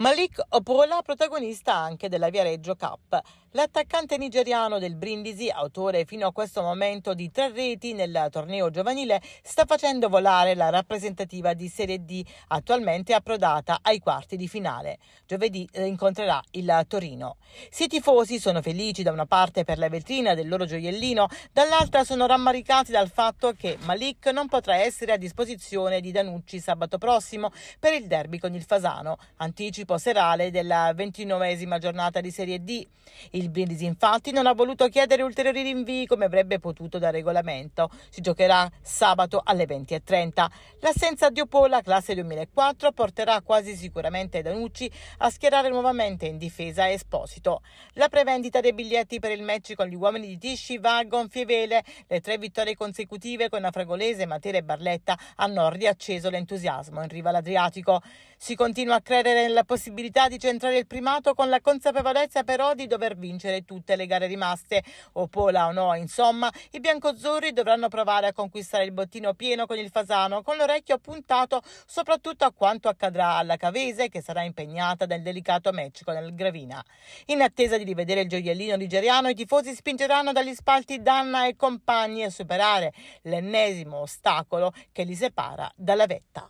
Malik Opola, protagonista anche della Viareggio Cup. L'attaccante nigeriano del Brindisi, autore fino a questo momento di tre reti nel torneo giovanile, sta facendo volare la rappresentativa di Serie D, attualmente approdata ai quarti di finale. Giovedì eh, incontrerà il Torino. Se i tifosi sono felici da una parte per la vetrina del loro gioiellino, dall'altra sono rammaricati dal fatto che Malik non potrà essere a disposizione di Danucci sabato prossimo per il derby con il Fasano, anticipo serale della ventinovesima giornata di Serie D. Il Brindisi infatti non ha voluto chiedere ulteriori rinvii come avrebbe potuto da regolamento. Si giocherà sabato alle 20.30. L'assenza di Opola, classe 2004, porterà quasi sicuramente Danucci a schierare nuovamente in difesa Esposito. La prevendita dei biglietti per il match con gli uomini di Tisci va a gonfie vele. Le tre vittorie consecutive con Afragolese, Matera e Barletta hanno riacceso l'entusiasmo in riva all'Adriatico. Si continua a credere nella possibilità di centrare il primato con la consapevolezza però di dover vincere vincere tutte le gare rimaste, o Pola o no. Insomma, i biancozzurri dovranno provare a conquistare il bottino pieno con il Fasano, con l'orecchio puntato soprattutto a quanto accadrà alla Cavese, che sarà impegnata nel delicato match con il Gravina. In attesa di rivedere il gioiellino nigeriano, i tifosi spingeranno dagli spalti Danna e compagni a superare l'ennesimo ostacolo che li separa dalla vetta.